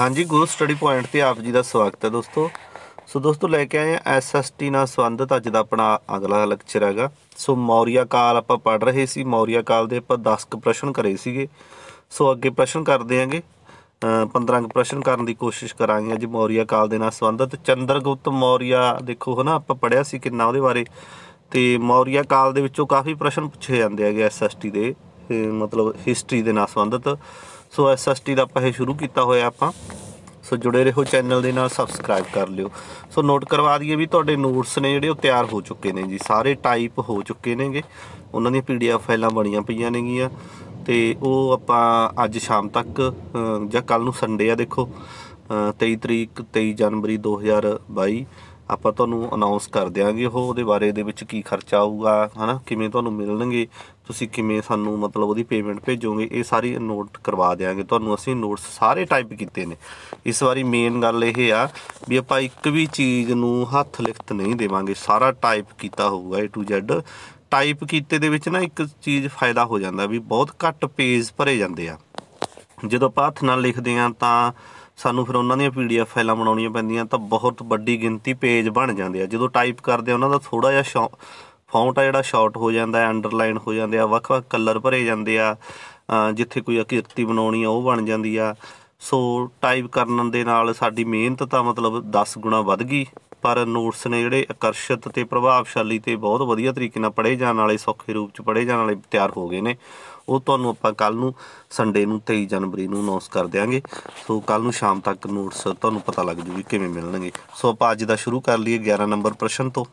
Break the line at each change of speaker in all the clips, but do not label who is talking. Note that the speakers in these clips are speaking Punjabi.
ਹਾਂਜੀ ਗੁਰੂ ਸਟੱਡੀ ਪੁਆਇੰਟ ਤੇ ਆਪ ਜੀ ਦਾ ਸਵਾਗਤ ਹੈ ਦੋਸਤੋ ਸੋ ਦੋਸਤੋ ਲੈ ਕੇ ਆਏ ਆ ਐਸਐਸਟੀ ਨਾਲ ਸੰਬੰਧਿਤ ਅੱਜ ਦਾ ਆਪਣਾ ਅਗਲਾ ਲੈਕਚਰ ਹੈਗਾ ਸੋ ਮੌਰੀਆ ਕਾਲ ਆਪਾਂ ਪੜ ਰਹੇ ਸੀ ਮੌਰੀਆ ਕਾਲ ਦੇ ਆਪਾਂ 10 ਕ ਪ੍ਰਸ਼ਨ ਕਰੇ ਸੀਗੇ ਸੋ ਅੱਗੇ ਪ੍ਰਸ਼ਨ ਕਰਦੇ ਆਂਗੇ 15 ਕ ਪ੍ਰਸ਼ਨ ਕਰਨ ਦੀ ਕੋਸ਼ਿਸ਼ ਕਰਾਂਗੇ ਅੱਜ ਮੌਰੀਆ ਕਾਲ ਦੇ ਨਾਲ ਸੰਬੰਧਿਤ ਚੰਦਰਗੁਪਤ ਮੌਰੀਆ ਦੇਖੋ ਹਨਾ ਆਪਾਂ ਪੜਿਆ ਸੀ ਕਿੰਨਾ ਉਹਦੇ ਬਾਰੇ ਤੇ ਮੌਰੀਆ ਕਾਲ ਦੇ ਵਿੱਚੋਂ ਕਾਫੀ ਪ੍ਰਸ਼ਨ ਪੁੱਛੇ ਜਾਂਦੇ ਹੈਗੇ ਐਸਐਸਟੀ ਦੇ ਮਤਲਬ ਹਿਸਟਰੀ ਦੇ ਨਾਲ ਸੰਬੰਧਿਤ ਸੋ ਐਸਐਸਟੀ ਦਾ ਆਪਾਂ ਇਹ ਸ਼ੁਰੂ ਕੀਤਾ ਹੋਇਆ ਆਪਾਂ ਸੋ ਜੁੜੇ ਰਹੋ ਚੈਨਲ ਦੇ ਨਾਲ ਸਬਸਕ੍ਰਾਈਬ ਕਰ ਲਿਓ ਸੋ ਨੋਟ ਕਰਵਾ ਦਈਏ ਵੀ ਤੁਹਾਡੇ ਨੋਟਸ ਨੇ ਜਿਹੜੇ ਉਹ ਤਿਆਰ ਹੋ ਚੁੱਕੇ ਨੇ ਜੀ ਸਾਰੇ ਟਾਈਪ ਹੋ ਚੁੱਕੇ ਨੇਗੇ ਉਹਨਾਂ ਦੀਆਂ ਪੀਡੀਐਫ ਫਾਈਲਾਂ ਬਣੀਆਂ ਪਈਆਂ ਨੇਗੀਆਂ ਤੇ ਉਹ ਆਪਾਂ ਅੱਜ ਸ਼ਾਮ ਤੱਕ ਜਾਂ ਕੱਲ ਨੂੰ ਸੰਡੇ ਆ ਦੇਖੋ 23 ਤਰੀਕ 23 ਜਨਵਰੀ 2022 ਆਪਾਂ ਤੁਹਾਨੂੰ ਅਨਾਉਂਸ ਕਰ ਦਿਆਂਗੇ ਉਹ ਉਹਦੇ ਬਾਰੇ ਦੇ ਵਿੱਚ ਕੀ ਖਰਚਾ ਆਊਗਾ ਹਨਾ ਕਿਵੇਂ ਤੁਹਾਨੂੰ ਮਿਲਣਗੇ ਤੁਸੀਂ ਕਿਵੇਂ ਸਾਨੂੰ ਮਤਲਬ ਉਹਦੀ ਪੇਮੈਂਟ ਭੇਜੋਗੇ ਇਹ ਸਾਰੀ ਨੋਟ ਕਰਵਾ ਦੇਵਾਂਗੇ ਤੁਹਾਨੂੰ ਅਸੀਂ ਨੋਟਸ ਸਾਰੇ ਟਾਈਪ ਕੀਤੇ ਨੇ ਇਸ ਵਾਰੀ ਮੇਨ ਗੱਲ ਇਹ ਆ ਵੀ ਆਪਾਂ ਇੱਕ ਵੀ ਚੀਜ਼ ਨੂੰ ਹੱਥ ਲਿਖਤ ਨਹੀਂ ਦੇਵਾਂਗੇ ਸਾਰਾ ਟਾਈਪ ਕੀਤਾ ਹੋਊਗਾ A to Z ਟਾਈਪ ਕੀਤੇ ਦੇ ਵਿੱਚ ਨਾ ਇੱਕ ਚੀਜ਼ ਫਾਇਦਾ ਹੋ ਜਾਂਦਾ ਵੀ ਬਹੁਤ ਘੱਟ ਪੇਜ ਭਰੇ ਜਾਂਦੇ ਆ ਜਦੋਂ ਆਪਾਂ ਹੱਥ ਨਾਲ ਲਿਖਦੇ ਆ ਤਾਂ ਸਾਨੂੰ ਫਿਰ ਉਹਨਾਂ ਦੀਆਂ ਪੀਡੀਐਫ ਫਾਈਲਾਂ ਬਣਾਉਣੀਆਂ ਪੈਂਦੀਆਂ ਤਾਂ ਬਹੁਤ ਵੱਡੀ ਗਿਣਤੀ ਪੇਜ ਬਣ ਜਾਂਦੇ ਆ ਜਦੋਂ ਟਾਈਪ ਕਰਦੇ ਆ ਉਹਨਾਂ ਦਾ ਥੋੜਾ ਜਿਹਾ ਫੌਂਟ ਆ ਜਿਹੜਾ ਸ਼ਾਰਟ ਹੋ ਜਾਂਦਾ ਹੈ ਅੰਡਰਲਾਈਨ ਹੋ ਜਾਂਦੇ ਆ ਵੱਖ-ਵੱਖ ਕਲਰ ਭਰੇ ਜਾਂਦੇ ਆ ਜਿੱਥੇ ਕੋਈ ਅਕਿਰਤੀ ਬਣਾਉਣੀ ਆ ਉਹ ਬਣ ਜਾਂਦੀ ਆ ਸੋ ਟਾਈਪ ਕਰਨ ਦੇ ਨਾਲ ਸਾਡੀ ਮਿਹਨਤ ਤਾਂ ਮਤਲਬ 10 ਗੁਣਾ ਵੱਧ ਗਈ ਪਰ ਨੋਟਸ ਨੇ ਜਿਹੜੇ ਆਕਰਸ਼ਿਤ ਤੇ ਪ੍ਰਭਾਵਸ਼ਾਲੀ ਤੇ ਬਹੁਤ ਵਧੀਆ ਤਰੀਕੇ ਨਾਲ ਪੜੇ ਜਾਣ ਵਾਲੇ ਸੌਖੇ ਰੂਪ ਚ ਪੜੇ ਜਾਣ ਵਾਲੇ ਤਿਆਰ ਹੋ ਗਏ ਨੇ ਉਹ ਤੁਹਾਨੂੰ ਆਪਾਂ ਕੱਲ ਨੂੰ ਸੰਡੇ ਨੂੰ 23 ਜਨਵਰੀ ਨੂੰ ਅਨਾਉਂਸ ਕਰ ਦੇਵਾਂਗੇ ਸੋ ਕੱਲ ਨੂੰ ਸ਼ਾਮ ਤੱਕ ਨੋਟਸ ਤੁਹਾਨੂੰ ਪਤਾ ਲੱਗ ਜੂਗੀ ਕਿਵੇਂ ਮਿਲਣਗੇ ਸੋ ਆਪਾਂ ਅੱਜ ਦਾ ਸ਼ੁਰੂ ਕਰ ਲਈਏ 11 ਨੰਬਰ ਪ੍ਰਸ਼ਨ ਤੋਂ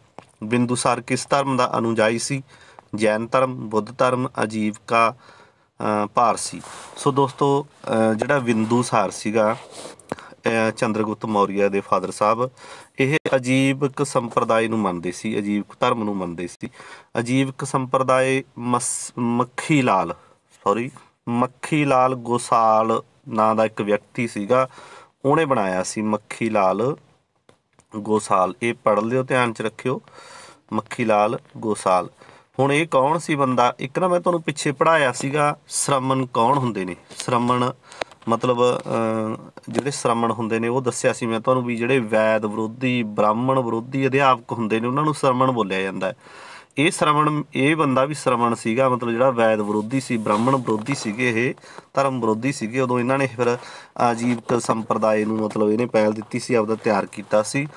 ਬਿੰਦੂਸਾਰ ਕਿਸ ਧਰਮ ਦਾ ਅਨੁਜਾਈ ਸੀ ਜੈਨ ਧਰਮ ਬੁੱਧ ਧਰਮ ਅਜੀਵਕਾ ਭਾਰ ਸੋ ਦੋਸਤੋ ਜਿਹੜਾ ਬਿੰਦੂਸਾਰ ਸੀਗਾ ਚੰਦਰਗੁਪਤ ਮੌਰੀਆ ਦੇ ਫਾਦਰ ਸਾਹਿਬ ਇਹ ਅਜੀਵਕ ਸੰਪਰਦਾਇ ਨੂੰ ਮੰਨਦੇ ਸੀ ਅਜੀਵਕ ਧਰਮ ਨੂੰ ਮੰਨਦੇ ਸੀ ਅਜੀਵਕ ਸੰਪਰਦਾਇ ਮੱਖੀ ਲਾਲ ਸੌਰੀ ਮੱਖੀ ਲਾਲ ਗੋਸਾਲ ਨਾਂ ਦਾ ਇੱਕ ਵਿਅਕਤੀ ਸੀਗਾ ਉਹਨੇ ਬਣਾਇਆ ਸੀ ਮੱਖੀ ਲਾਲ ਗੋਸਾਲ ਇਹ ਪੜ੍ਹ ਲਿਓ ਧਿਆਨ 'ਚ ਰੱਖਿਓ ਮੱਖੀ ਲਾਲ ਗੋਸਾਲ ਹੁਣ ਇਹ ਕੌਣ ਸੀ ਬੰਦਾ ਇੱਕ ਨਾ ਮੈਂ ਤੁਹਾਨੂੰ ਪਿੱਛੇ ਪੜਾਇਆ ਸੀਗਾ ਸ਼੍ਰਮਣ ਕੌਣ ਹੁੰਦੇ ਨੇ ਸ਼੍ਰਮਣ ਮਤਲਬ ਜਿਹੜੇ ਸ਼੍ਰਮਣ ਹੁੰਦੇ ਨੇ ਉਹ ਦੱਸਿਆ ਸੀ ਮੈਂ ਤੁਹਾਨੂੰ ਵੀ ਜਿਹੜੇ ਵੈਦ ਵਿਰੋਧੀ ਬ੍ਰਾਹਮਣ ਵਿਰੋਧੀ ਅਧਿਆਪਕ ਹੁੰਦੇ ਨੇ ਉਹਨਾਂ ਨੂੰ ਸ਼੍ਰਮਣ ਬੋਲਿਆ ਜਾਂਦਾ ਹੈ ਇਹ ਸ਼ਰਵਣ ਇਹ ਬੰਦਾ ਵੀ ਸ਼ਰਵਣ ਸੀਗਾ ਮਤਲਬ ਜਿਹੜਾ ਵੈਦ ਵਿਰੋਧੀ ਸੀ ਬ੍ਰਾਹਮਣ ਵਿਰੋਧੀ ਸੀਗੇ ਇਹ ਧਰਮ ਵਿਰੋਧੀ ਸੀਗੇ ਉਦੋਂ ਇਹਨਾਂ ਨੇ ਫਿਰ ਆਜੀਵਕ ਸੰਪਰਦਾਇ ਨੂੰ ਮਤਲਬ ਇਹਨੇ ਪਹਿਲ ਦਿੱਤੀ ਸੀ ਆਪਦਾ ਤਿਆਰ ਕੀਤਾ ਸੀ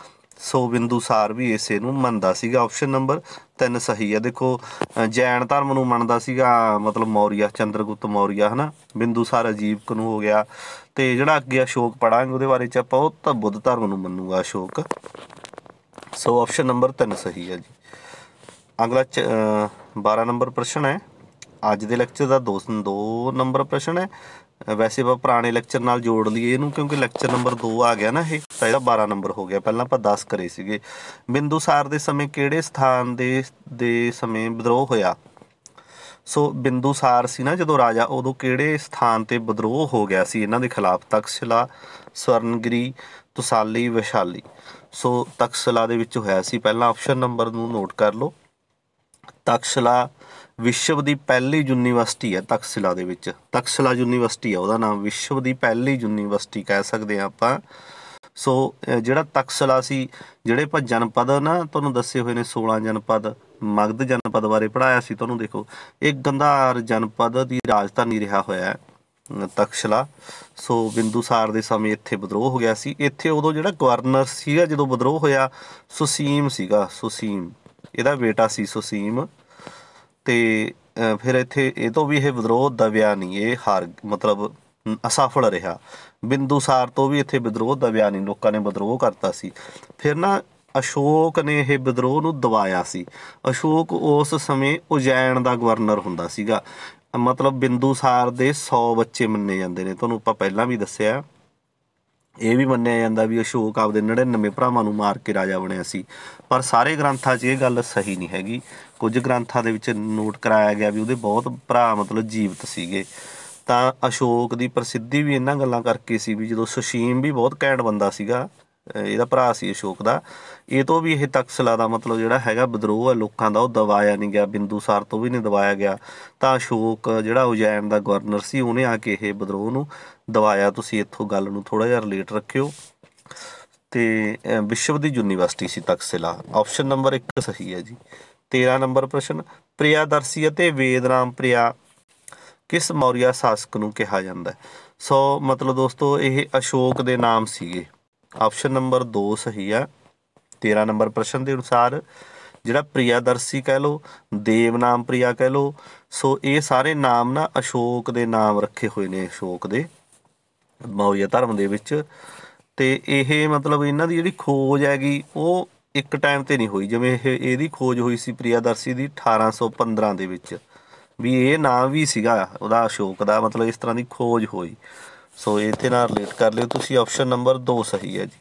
ਸੋ ਬਿੰਦੂਸਾਰ ਵੀ ਇਸੇ ਨੂੰ ਮੰਨਦਾ ਸੀਗਾ ਆਪਸ਼ਨ ਨੰਬਰ 3 ਸਹੀ ਹੈ ਦੇਖੋ ਜੈਨ ਧਰਮ ਨੂੰ ਮੰਨਦਾ ਸੀਗਾ ਮਤਲਬ ਮੌਰੀਆ ਚੰਦਰਗੁਪਤ ਮੌਰੀਆ ਹਨਾ ਬਿੰਦੂਸਾਰ ਆਜੀਵਕ ਨੂੰ ਹੋ ਗਿਆ ਤੇ ਜਿਹੜਾ ਅੱਗੇ ਅਸ਼ੋਕ ਪੜਾਂਗੇ ਉਹਦੇ ਬਾਰੇ ਚ ਆਪਾਂ ਉਹ ਤਾਂ ਬੁੱਧ ਧਰਮ ਨੂੰ ਮੰਨੂਗਾ ਅਸ਼ੋਕ ਸੋ ਆਪਸ਼ਨ ਨੰਬਰ 3 ਸਹੀ ਹੈ ਜੀ ਅਗਲਾ 12 ਨੰਬਰ ਪ੍ਰਸ਼ਨ ਹੈ ਅੱਜ ਦੇ ਲੈਕਚਰ ਦਾ 2 ਨੰਬਰ ਪ੍ਰਸ਼ਨ ਹੈ ਵੈਸੇ ਆਪਾਂ ਪੁਰਾਣੇ ਲੈਕਚਰ ਨਾਲ ਜੋੜ ਲਈਏ ਇਹਨੂੰ ਕਿਉਂਕਿ ਲੈਕਚਰ ਨੰਬਰ 2 ਆ ਗਿਆ ਨਾ ਇਹ ਤਾਂ ਇਹਦਾ 12 ਨੰਬਰ ਹੋ ਗਿਆ ਪਹਿਲਾਂ ਆਪਾਂ 10 ਕਰੇ ਸੀਗੇ ਬਿੰਦੂਸਾਰ ਦੇ ਸਮੇਂ ਕਿਹੜੇ ਸਥਾਨ ਦੇ ਦੇ ਸਮੇਂ ਵਿਦਰੋਹ ਹੋਇਆ ਸੋ ਬਿੰਦੂਸਾਰ ਸੀ ਨਾ ਜਦੋਂ ਰਾਜਾ ਉਦੋਂ ਕਿਹੜੇ ਸਥਾਨ ਤੇ ਵਿਦਰੋਹ ਹੋ ਗਿਆ ਸੀ ਇਹਨਾਂ ਦੇ ਖਿਲਾਫ ਤਕਸ਼ਲਾ ਸਵਰਨਗਰੀ ਤੁਸਾਲੀ ਵਿਸ਼ਾਲੀ ਸੋ ਤਕਸ਼ਲਾ ਦੇ ਵਿੱਚ ਹੋਇਆ ਸੀ ਪਹਿਲਾਂ ਆਪਸ਼ਨ ਨੰਬਰ ਨੂੰ ਨੋਟ ਕਰ ਲਓ ਤਕਸ਼ਲਾ ਵਿਸ਼ਵ ਦੀ ਪਹਿਲੀ ਯੂਨੀਵਰਸਿਟੀ ਹੈ ਤਕਸ਼ਲਾ ਦੇ ਵਿੱਚ ਤਕਸ਼ਲਾ ਯੂਨੀਵਰਸਿਟੀ ਹੈ ਉਹਦਾ ਨਾਮ ਵਿਸ਼ਵ ਦੀ ਪਹਿਲੀ ਯੂਨੀਵਰਸਿਟੀ ਕਹਿ ਸਕਦੇ ਆ ਆਪਾਂ ਸੋ ਜਿਹੜਾ ਤਕਸ਼ਲਾ ਸੀ ਜਿਹੜੇ ਆਪਾਂ ਜਨਪਦ ਨਾ ਤੁਹਾਨੂੰ ਦੱਸੇ ਹੋਏ ਨੇ 16 ਜਨਪਦ ਮਗਧ ਜਨਪਦ ਬਾਰੇ ਪੜਾਇਆ ਸੀ ਤੁਹਾਨੂੰ ਦੇਖੋ ਇਹ ਗੰਧਾਰ ਜਨਪਦ ਦੀ ਰਾਜਧਾਨੀ ਰਿਹਾ ਹੋਇਆ ਹੈ ਤਕਸ਼ਲਾ ਸੋ ਬਿੰਦੂਸਾਰ ਦੇ ਸਮੇਂ ਇੱਥੇ ਵਿਦਰੋਹ ਹੋ ਗਿਆ ਸੀ ਇੱਥੇ ਉਦੋਂ ਜਿਹੜਾ ਗਵਰਨਰ ਸੀਗਾ ਜਦੋਂ ਵਿਦਰੋਹ ਹੋਇਆ ਸੁਸੀਮ ਸੀਗਾ ਸੁਸੀਮ ਇਹਦਾ ਬੇਟਾ ਸੀ ਸੁਸੀਮ ਤੇ ਫਿਰ ਇੱਥੇ ਇਹ ਤੋਂ ਵੀ ਇਹ ਵਿਦਰੋਹ ਦਾ ਬਿਆਨ ਨਹੀਂ ਇਹ ਹਾਰ ਮਤਲਬ ਅਸਫਲ ਰਿਹਾ ਬਿੰਦੂਸਾਰ ਤੋਂ ਵੀ ਇੱਥੇ ਵਿਦਰੋਹ ਦਾ ਬਿਆਨ ਨਹੀਂ ਲੋਕਾਂ ਨੇ ਵਿਦਰੋਹ ਕਰਤਾ ਸੀ ਫਿਰ ਨਾ ਅਸ਼ੋਕ ਨੇ ਇਹ ਵਿਦਰੋਹ ਨੂੰ ਦਬਾਇਆ ਸੀ ਅਸ਼ੋਕ ਉਸ ਸਮੇਂ ਉਜੈਨ ਦਾ ਗਵਰਨਰ ਹੁੰਦਾ ਸੀਗਾ ਮਤਲਬ ਬਿੰਦੂਸਾਰ ਦੇ 100 ਬੱਚੇ ਮੰਨੇ ਜਾਂਦੇ ਨੇ ਤੁਹਾਨੂੰ ਆਪਾਂ ਪਹਿਲਾਂ ਵੀ ਦੱਸਿਆ ਇਹ ਵੀ ਮੰਨਿਆ ਜਾਂਦਾ ਵੀ ਅਸ਼ੋਕ ਆਪਦੇ 99 ਭਰਾਵਾਂ ਨੂੰ ਮਾਰ ਕੇ ਰਾਜਾ ਬਣਿਆ ਸੀ ਪਰ ਸਾਰੇ ਗ੍ਰੰਥਾਂ 'ਚ ਇਹ ਗੱਲ ਸਹੀ ਨਹੀਂ ਹੈਗੀ ਕੁਝ ਗ੍ਰੰਥਾਂ ਦੇ ਵਿੱਚ ਨੋਟ ਕਰਾਇਆ ਗਿਆ ਵੀ ਉਹਦੇ ਬਹੁਤ ਭਰਾ ਮਤਲਬ ਜੀਵਤ ਸੀਗੇ ਤਾਂ ਅਸ਼ੋਕ ਦੀ ਪ੍ਰਸਿੱਧੀ ਵੀ ਇਹਨਾਂ ਗੱਲਾਂ ਕਰਕੇ ਸੀ ਵੀ ਜਦੋਂ ਸੁਸ਼ੀਮ ਵੀ ਬਹੁਤ ਕੈਂਟ ਬੰਦਾ ਸੀਗਾ ਇਹਦਾ ਭਰਾ ਸੀ ਅਸ਼ੋਕ ਦਾ ਇਹ ਤੋਂ ਵੀ ਇਹ ਤਕਸਲਾ ਦਾ ਮਤਲਬ ਜਿਹੜਾ ਹੈਗਾ ਵਿਦਰੋਹ ਹੈ ਲੋਕਾਂ ਦਾ ਉਹ ਦਵਾਇਆ ਨਹੀਂ ਗਿਆ ਬਿੰਦੂਸਾਰ ਤੋਂ ਵੀ ਨਹੀਂ ਦਵਾਇਆ ਗਿਆ ਤਾਂ ਅਸ਼ੋਕ ਜਿਹੜਾ ਉਜੈਨ ਦਾ ਗਵਰਨਰ ਸੀ ਉਹਨੇ ਆ ਕੇ ਇਹ ਵਿਦਰੋਹ ਨੂੰ ਦਵਾਇਆ ਤੁਸੀਂ ਇੱਥੋਂ ਗੱਲ ਨੂੰ ਥੋੜਾ ਜਿਹਾ ਰਿਲੇਟ ਰੱਖਿਓ ਤੇ ਵਿਸ਼ਵ ਦੀ ਯੂਨੀਵਰਸਿਟੀ ਸੀ ਤਕਸਲਾ ਆਪਸ਼ਨ ਨੰਬਰ 1 ਸਹੀ ਹੈ ਜੀ 13 ਨੰਬਰ ਪ੍ਰਸ਼ਨ ਪ੍ਰਿਆਦਰਸ਼ੀ ਅਤੇ ਵੇਦਰਾਮ ਪ੍ਰਿਆ ਕਿਸ ਮੌਰੀਆ ਸ਼ਾਸਕ ਨੂੰ ਕਿਹਾ ਜਾਂਦਾ ਹੈ ਸੋ ਮਤਲਬ ਦੋਸਤੋ ਇਹ ਅਸ਼ੋਕ ਦੇ ਨਾਮ ਸੀਗੇ ਆਪਸ਼ਨ ਨੰਬਰ 2 ਸਹੀ ਆ 13 ਨੰਬਰ ਪ੍ਰਸ਼ਨ ਦੇ ਅਨੁਸਾਰ ਜਿਹੜਾ ਪ੍ਰਿਆਦਰਸ਼ੀ ਕਹਿ ਲੋ ਦੇਵਨਾਮ ਪ੍ਰਿਆ ਕਹਿ ਲੋ ਸੋ ਇਹ ਸਾਰੇ ਨਾਮ ਨਾ ਅਸ਼ੋਕ ਦੇ ਨਾਮ ਰੱਖੇ ਹੋਏ ਨੇ ਅਸ਼ੋਕ ਦੇ ਮੌਰੀਆ ਧਰਮ ਦੇ ਵਿੱਚ ਤੇ ਇਹ ਮਤਲਬ ਇਹਨਾਂ ਦੀ ਜਿਹੜੀ ਖੋਜ ਹੈਗੀ ਉਹ ਇੱਕ ਟਾਈਮ ਤੇ ਨਹੀਂ ਹੋਈ ਜਿਵੇਂ ਇਹ ਇਹਦੀ ਖੋਜ ਹੋਈ ਸੀ ਪ੍ਰਿਆਦਰਸ਼ੀ ਦੀ 1815 ਦੇ ਵਿੱਚ ਵੀ ਇਹ ਨਾਮ ਵੀ ਸੀਗਾ ਉਹਦਾ ਅਸ਼ੋਕ ਦਾ ਮਤਲਬ ਇਸ ਤਰ੍ਹਾਂ ਦੀ ਖੋਜ ਹੋਈ ਸੋ ਇਹ ਨਾਲ ਰਿਲੇਟ ਕਰ ਲਿਓ ਤੁਸੀਂ ਆਪਸ਼ਨ ਨੰਬਰ 2 ਸਹੀ ਹੈ ਜੀ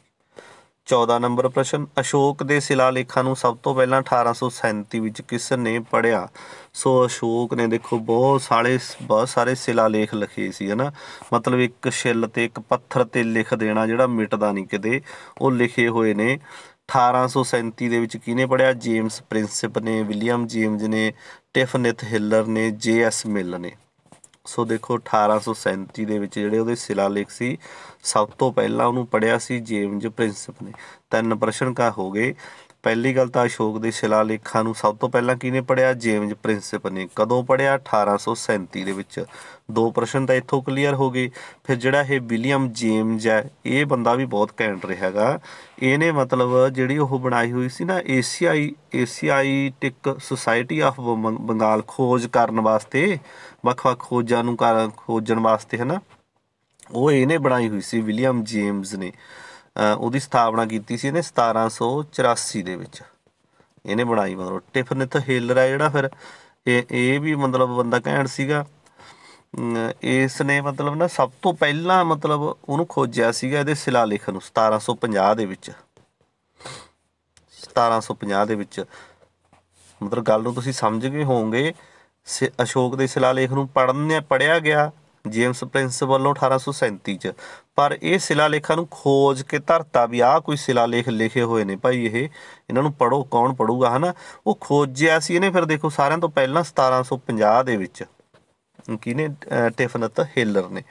14 ਨੰਬਰ ਪ੍ਰਸ਼ਨ ਅਸ਼ੋਕ ਦੇ ਸਿਲਾ ਲੇਖਾਂ ਨੂੰ ਸਭ ਤੋਂ ਪਹਿਲਾਂ 1837 ਵਿੱਚ ਕਿਸ ਨੇ ਪੜਿਆ ਸੋ ਅਸ਼ੋਕ ਨੇ ਦੇਖੋ ਬਹੁਤ ਸਾਰੇ ਬਹੁਤ ਸਾਰੇ ਸਿਲਾ ਲੇਖ ਲਿਖੇ ਸੀ ਹਨਾ ਮਤਲਬ ਇੱਕ ਛਿੱਲ ਤੇ ਇੱਕ ਪੱਥਰ ਤੇ ਲਿਖ ਦੇਣਾ ਜਿਹੜਾ ਮਿਟਦਾ ਨਹੀਂ ਕਿਤੇ ਉਹ ਲਿਖੇ ਹੋਏ ਨੇ 1837 ਦੇ ਵਿੱਚ ਕਿਹਨੇ ਪੜਿਆ ਜੇਮਸ ਪ੍ਰਿੰਸਪ ਨੇ ਵਿਲੀਅਮ ਜੇਮਸ ਨੇ ਟਿਫਨਿਥ ਹਿਲਰ ਨੇ ਜੇ ਐਸ ਮਿਲ ਨੇ ਸੋ ਦੇਖੋ 1837 ਦੇ ਵਿੱਚ ਜਿਹੜੇ ਉਹਦੇ ਸਿਲਾਲੇਖ ਸੀ ਸਭ ਤੋਂ ਪਹਿਲਾਂ ਉਹਨੂੰ ਪੜਿਆ ਸੀ ਜੇਮਜ਼ ਪ੍ਰਿੰਸਪ ਨੇ ਤਿੰਨ ਪ੍ਰਸ਼ਨ ਕਾ ਹੋ ਗਏ ਪਹਿਲੀ ਗੱਲ ਤਾਂ ਅਸ਼ੋਕ ਦੇ ਸ਼ਿਲਾ ਲੇਖਾਂ ਨੂੰ ਸਭ ਤੋਂ ਪਹਿਲਾਂ ਕਿਹਨੇ ਪੜਿਆ ਜੇਮਜ਼ ਪ੍ਰਿੰਸਪ ਨੇ ਕਦੋਂ ਪੜਿਆ 1837 ਦੇ ਵਿੱਚ ਦੋ ਪ੍ਰਸ਼ਨ ਤਾਂ ਇੱਥੋਂ ਕਲੀਅਰ ਹੋ ਗਏ ਫਿਰ ਜਿਹੜਾ ਇਹ ਵਿਲੀਅਮ ਜੇਮਜ਼ ਹੈ ਇਹ ਬੰਦਾ ਵੀ ਬਹੁਤ ਕੈਂਟ ਰਿਹਾਗਾ ਇਹਨੇ ਮਤਲਬ ਜਿਹੜੀ ਉਹ ਬਣਾਈ ਹੋਈ ਸੀ ਨਾ ਏਸ਼ੀਆਈ ਏਸ਼ੀਆਈ ਟਿਕ ਸੁਸਾਇਟੀ ਆਫ ਬੰਗਾਲ ਖੋਜ ਕਰਨ ਵਾਸਤੇ ਵੱਖ-ਵੱਖ ਖੋਜਾਂ ਨੂੰ ਖੋਜਣ ਵਾਸਤੇ ਹੈ ਨਾ ਉਹ ਇਹਨੇ ਬਣਾਈ ਹੋਈ ਸੀ ਵਿਲੀਅਮ ਜੇਮਜ਼ ਨੇ ਉਹਦੀ ਸਥਾਪਨਾ ਕੀਤੀ ਸੀ ਇਹਨੇ 1784 ਦੇ ਵਿੱਚ ਇਹਨੇ ਬਣਾਈ ਮਤਲਬ ਟਿਫਨਿਥ ਹੇਲਰ ਆ ਜਿਹੜਾ ਫਿਰ ਇਹ ਇਹ ਵੀ ਮਤਲਬ ਬੰਦਾ ਘੈਂਟ ਸੀਗਾ ਇਸ ਨੇ ਮਤਲਬ ਨਾ ਸਭ ਤੋਂ ਪਹਿਲਾਂ ਮਤਲਬ ਉਹਨੂੰ ਖੋਜਿਆ ਸੀਗਾ ਇਹਦੇ ਸਿਲਾਲੇਖ ਨੂੰ 1750 ਦੇ ਵਿੱਚ 1750 ਦੇ ਵਿੱਚ ਮਤਲਬ ਗੱਲ ਨੂੰ ਤੁਸੀਂ ਸਮਝ ਗਏ ਹੋਵੋਗੇ ਅਸ਼ੋਕ ਦੇ ਸਿਲਾਲੇਖ ਨੂੰ ਪੜਨ ਨੇ ਪੜਿਆ ਗਿਆ ਜੇਮਸ ਪ੍ਰਿੰਸ ਵੱਲੋਂ 1837 ਚ ਪਰ ਇਹ ਸਿਲਾ ਲੇਖਾਂ ਨੂੰ ਖੋਜ ਕੇ ਧਰਤਾ ਵੀ ਆ ਕੋਈ ਸਿਲਾ ਲੇਖ ਲਿਖੇ ਹੋਏ ਨੇ ਭਾਈ ਇਹ ਇਹਨਾਂ ਨੂੰ ਪੜੋ ਕੌਣ ਪੜੂਗਾ ਹਨਾ ਉਹ ਖੋਜਿਆ ਸੀ ਇਹਨੇ ਫਿਰ ਦੇਖੋ ਸਾਰਿਆਂ ਤੋਂ ਪਹਿਲਾਂ 1750 ਦੇ ਵਿੱਚ ਕਿਨੇ ਟੇਫਨਤ ਹੇਲਰ ਨੇ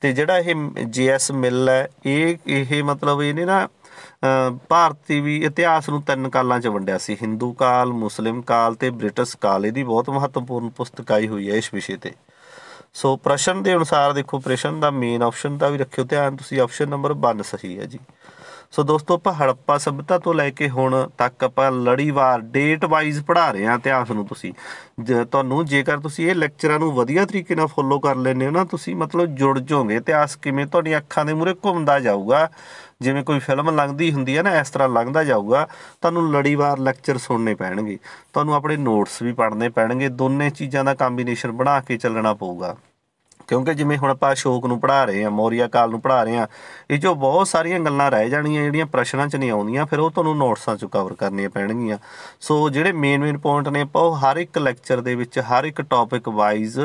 ਤੇ ਜਿਹੜਾ ਇਹ ਜੀਐਸ ਮਿਲ ਹੈ ਇਹ ਇਹ ਮਤਲਬ ਇਹਨੇ ਨਾ ਭਾਰਤੀ ਵੀ ਇਤਿਹਾਸ ਨੂੰ ਤਿੰਨ ਕਾਲਾਂ 'ਚ ਵੰਡਿਆ ਸੀ ਹਿੰਦੂ ਕਾਲ ਮੁਸਲਿਮ ਕਾਲ ਤੇ ਬ੍ਰਿਟਿਸ਼ ਕਾਲ ਇਹਦੀ ਬਹੁਤ ਮਹੱਤਵਪੂਰਨ ਪੁਸਤਕਾਈ ਹੋਈ ਹੈ ਇਸ ਵਿਸ਼ੇ ਤੇ ਸੋ ਪ੍ਰਸ਼ਨ ਦੇ ਅਨੁਸਾਰ ਦੇਖੋ ਪ੍ਰਸ਼ਨ ਦਾ ਮੇਨ ਆਪਸ਼ਨ ਦਾ ਵੀ ਰੱਖਿਓ ਧਿਆਨ ਤੁਸੀਂ ਆਪਸ਼ਨ ਨੰਬਰ 1 ਸਹੀ ਹੈ ਜੀ ਸੋ ਦੋਸਤੋ ਆਪਾਂ ਹੜੱਪਾ ਸਭਿਅਤਾ ਤੋਂ ਲੈ ਕੇ ਹੁਣ ਤੱਕ ਆਪਾਂ ਲੜੀਵਾਰ ਡੇਟ ਵਾਈਜ਼ ਪੜਾ ਰਹੇ ਹਾਂ ਇਤਿਹਾਸ ਨੂੰ ਤੁਸੀਂ ਤੁਹਾਨੂੰ ਜੇਕਰ ਤੁਸੀਂ ਇਹ ਲੈਕਚਰਾਂ ਨੂੰ ਵਧੀਆ ਤਰੀਕੇ ਨਾਲ ਫੋਲੋ ਕਰ ਲੈਨੇ ਹੋ ਨਾ ਤੁਸੀਂ ਮਤਲਬ ਜੁੜ ਜਾਓਗੇ ਇਤਿਹਾਸ ਕਿਵੇਂ ਤੁਹਾਡੀਆਂ ਅੱਖਾਂ ਦੇ ਮੂਰੇ ਘੁੰਮਦਾ ਜਾਊਗਾ ਜਿਵੇਂ ਕੋਈ ਫਿਲਮ ਲੰਘਦੀ ਹੁੰਦੀ ਹੈ ਨਾ ਇਸ ਤਰ੍ਹਾਂ ਲੰਘਦਾ ਜਾਊਗਾ ਤੁਹਾਨੂੰ ਲੜੀਵਾਰ ਲੈਕਚਰ ਸੁਣਨੇ ਪੈਣਗੇ ਤੁਹਾਨੂੰ ਆਪਣੇ ਨੋਟਸ ਵੀ ਪੜ੍ਹਨੇ ਪੈਣਗੇ ਦੋਨੇ ਚੀਜ਼ਾਂ ਦਾ ਕੰਬੀਨੇਸ਼ਨ ਬਣਾ ਕੇ ਚੱਲਣਾ ਪਊਗਾ ਕਿਉਂਕਿ ਜਿਵੇਂ ਹੁਣ ਆਪਾਂ ਅਸ਼ੋਕ ਨੂੰ ਪੜਾ ਰਹੇ ਹਾਂ ਮੌਰੀਆ ਕਾਲ ਨੂੰ ਪੜਾ ਰਹੇ ਹਾਂ ਇਹ ਜੋ ਬਹੁਤ ਸਾਰੀਆਂ ਗੱਲਾਂ ਰਹਿ ਜਾਣੀਆਂ ਜਿਹੜੀਆਂ ਪ੍ਰਸ਼ਨਾਂ 'ਚ ਨਹੀਂ ਆਉਂਦੀਆਂ ਫਿਰ ਉਹ ਤੁਹਾਨੂੰ ਨੋਟਸਾਂ 'ਚ ਕਵਰ ਕਰਨੀਆਂ ਪੈਣਗੀਆਂ ਸੋ ਜਿਹੜੇ ਮੇਨ ਮੇਨ ਪੁਆਇੰਟ ਨੇ ਆਪਾਂ ਉਹ ਹਰ ਇੱਕ ਲੈਕਚਰ ਦੇ ਵਿੱਚ ਹਰ ਇੱਕ ਟੌਪਿਕ ਵਾਈਜ਼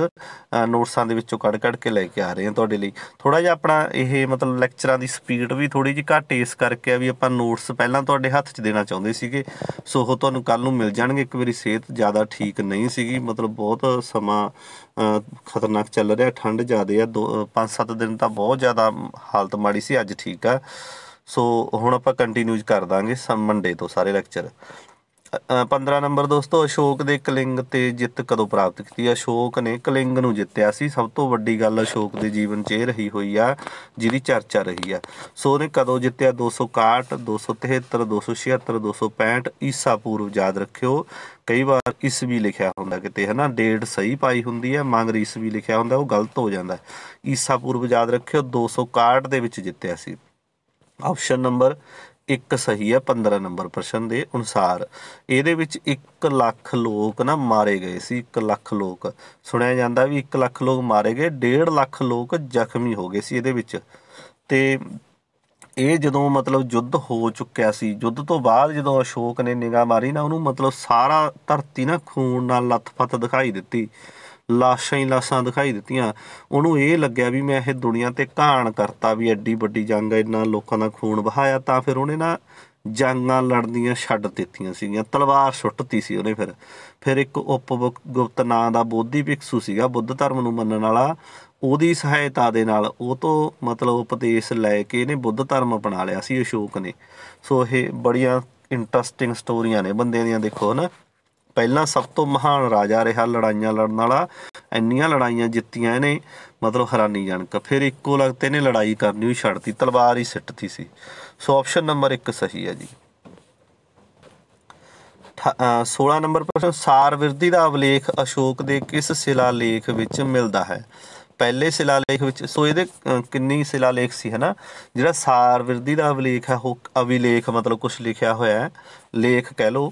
ਨੋਟਸਾਂ ਦੇ ਵਿੱਚੋਂ ਕੱਢ ਕੱਢ ਕੇ ਲੈ ਕੇ ਆ ਰਹੇ ਹਾਂ ਤੁਹਾਡੇ ਲਈ ਥੋੜਾ ਜਿਹਾ ਆਪਣਾ ਇਹ ਮਤਲਬ ਲੈਕਚਰਾਂ ਦੀ ਸਪੀਡ ਵੀ ਥੋੜੀ ਜਿਹੀ ਘੱਟ ਇਸ ਕਰਕੇ ਆ ਵੀ ਆਪਾਂ ਨੋਟਸ ਪਹਿਲਾਂ ਤੁਹਾਡੇ ਹੱਥ 'ਚ ਦੇਣਾ ਚਾਹੁੰਦੇ ਸੀਗੇ ਸੋ ਉਹ ਤੁਹਾਨੂੰ ਕੱਲ ਨੂੰ ਮਿਲ ਜਾਣਗੇ ਇੱਕ ਵਾਰੀ ਸਿਹਤ ਜ਼ਿਆਦਾ ਠੀਕ ਨਹੀਂ ਸੀਗੀ ਮਤਲਬ ਬਹੁਤ ਸਮਾਂ ਖਤਰਨਾਕ ਚੱਲ ਰਿਹਾ ਠੰਡ ਠੰਡ ਜ਼ਿਆਦੇ ਆ 5-7 ਦਿਨ ਤਾਂ ਬਹੁਤ ਜ਼ਿਆਦਾ ਹਾਲਤ ਮਾੜੀ ਸੀ ਅੱਜ ਠੀਕ ਆ ਸੋ ਹੁਣ ਆਪਾਂ ਕੰਟੀਨਿਊ ਕਰ ਦਾਂਗੇ ਸਮ ਮੰਡੇ ਤੋਂ ਸਾਰੇ ਲੈਕਚਰ 15 ਨੰਬਰ ਦੋਸਤੋ ਅਸ਼ੋਕ ਦੇ ਕਲਿੰਗ ਤੇ ਜਿੱਤ ਕਦੋਂ ਪ੍ਰਾਪਤ ਕੀਤੀ ਅਸ਼ੋਕ ਨੇ ਕਲਿੰਗ ਨੂੰ ਜਿੱਤਿਆ ਸੀ ਸਭ ਤੋਂ ਵੱਡੀ ਗੱਲ ਅਸ਼ੋਕ ਦੇ ਜੀਵਨ 'ਚ ਇਹ ਰਹੀ ਹੋਈ ਆ ਜਿਹਦੀ ਚਰਚਾ ਰਹੀ ਆ ਸੋ ਨੇ ਕਦੋਂ ਜਿੱਤਿਆ 261 273 276 265 ਈਸਾ ਪੂਰਵ ਯਾਦ ਰੱਖਿਓ ਕਈ ਵਾਰ ਇਸ ਵੀ ਲਿਖਿਆ ਹੁੰਦਾ ਕਿਤੇ ਹਨਾ ਡੇਟ ਸਹੀ ਪਾਈ ਹੁੰਦੀ ਮੰਗ ਰੀਸ ਵੀ ਲਿਖਿਆ ਹੁੰਦਾ ਉਹ ਗਲਤ ਹੋ ਜਾਂਦਾ ਈਸਾ ਪੂਰਵ ਯਾਦ ਰੱਖਿਓ 261 ਦੇ ਵਿੱਚ ਜਿੱਤਿਆ ਸੀ ਆਪਸ਼ਨ ਨੰਬਰ ਇੱਕ ਸਹੀ ਹੈ 15 ਨੰਬਰ ਪ੍ਰਸ਼ਨ ਦੇ ਅਨੁਸਾਰ ਇਹਦੇ ਵਿੱਚ 1 ਲੱਖ ਲੋਕ ਨਾ ਮਾਰੇ ਗਏ ਸੀ 1 ਲੱਖ ਲੋਕ ਸੁਣਿਆ ਜਾਂਦਾ ਵੀ 1 ਲੱਖ ਲੋਕ ਮਾਰੇ ਗਏ 1.5 ਲੱਖ ਲੋਕ ਜ਼ਖਮੀ ਹੋ ਗਏ ਸੀ ਇਹਦੇ ਵਿੱਚ ਤੇ ਇਹ ਜਦੋਂ ਮਤਲਬ ਯੁੱਧ ਹੋ ਚੁੱਕਿਆ ਸੀ ਯੁੱਧ ਤੋਂ ਬਾਅਦ ਜਦੋਂ ਅਸ਼ੋਕ ਨੇ ਨਿਗਾਹ ਮਾਰੀ ਨਾ ਉਹਨੂੰ ਮਤਲਬ ਸਾਰਾ ਧਰਤੀ ਨਾ ਖੂਨ ਨਾਲ ਲੱਥਪੱਥ ਦਿਖਾਈ ਦਿੱਤੀ ਲਾਸ਼ਾਂ ਹੀ ਲਾਸ਼ਾਂ ਦਿਖਾਈ ਦਿੱਤੀਆਂ ਉਹਨੂੰ ਇਹ ਲੱਗਿਆ ਵੀ ਮੈਂ ਇਹ ਦੁਨੀਆ ਤੇ ਕਾਣ ਕਰਤਾ ਵੀ ਐਡੀ ਵੱਡੀ ਜੰਗ ਇੰਨਾ ਲੋਕਾਂ ਦਾ ਖੂਨ ਵਹਾਇਆ ਤਾਂ ਫਿਰ ਉਹਨੇ ਨਾ ਜੰਗਾਂ ਲੜਨੀਆਂ ਛੱਡ ਦਿੱਤੀਆਂ ਸੀਗੀਆਂ ਤਲਵਾਰ ਸੁੱਟਤੀ ਸੀ ਉਹਨੇ ਫਿਰ ਫਿਰ ਇੱਕ ਉਪਗੁਪਤ ਨਾਂ ਦਾ ਬੋਧੀ ਭਿਕਸ਼ੂ ਸੀਗਾ ਬੁੱਧ ਧਰਮ ਨੂੰ ਮੰਨਣ ਵਾਲਾ ਉਹਦੀ ਸਹਾਇਤਾ ਦੇ ਨਾਲ ਉਹ ਤੋਂ ਮਤਲਬ ਉਪਦੇਸ਼ ਲੈ ਕੇ ਇਹਨੇ ਬੁੱਧ ਧਰਮ ਅਪਣਾ ਲਿਆ ਸੀ ਅਸ਼ੋਕ ਨੇ ਸੋ ਇਹ ਬੜੀਆਂ ਇੰਟਰਸਟਿੰਗ ਸਟੋਰੀਆਂ ਨੇ ਬੰਦੇ ਦੀਆਂ ਦੇਖੋ ਨਾ ਪਹਿਲਾਂ ਸਭ ਤੋਂ ਮਹਾਨ ਰਾਜਾ ਰਿਹਾ ਲੜਾਈਆਂ ਲੜਨ ਵਾਲਾ ਇੰਨੀਆਂ ਲੜਾਈਆਂ ਜਿੱਤੀਆਂ ਇਹਨੇ ਮਤਲਬ ਹੈਰਾਨੀਜਨਕ ਫਿਰ ਇੱਕੋ ਲਗਤੇ ਨੇ ਲੜਾਈ ਕਰਨੀ ਵੀ ਛੱਡਤੀ ਤਲਵਾਰ ਹੀ ਸਿੱਟਤੀ ਸੀ ਸੋ ਆਪਸ਼ਨ ਨੰਬਰ 1 ਸਹੀ ਹੈ ਜੀ 16 ਨੰਬਰ ਪ੍ਰਸ਼ਨ ਸਾਰ ਵਿਰਧੀ ਦਾ ਅਵਲੇਖ ਅਸ਼ੋਕ ਦੇ ਕਿਸ ਸਿਲਾ ਲੇਖ ਵਿੱਚ ਮਿਲਦਾ ਹੈ ਪਹਿਲੇ ਸਿਲਾ ਲੇਖ ਵਿੱਚ ਸੋ ਇਹਦੇ ਕਿੰਨੀ ਸਿਲਾ ਲੇਖ ਸੀ ਹਨਾ ਜਿਹੜਾ ਸਾਰ ਵਿਰਦੀ ਦਾ ਅਵਲੇਖ ਹੈ ਉਹ ਅਵਿਲੇਖ ਮਤਲਬ ਕੁਝ ਲਿਖਿਆ ਹੋਇਆ ਹੈ ਲੇਖ ਕਹਿ ਲਓ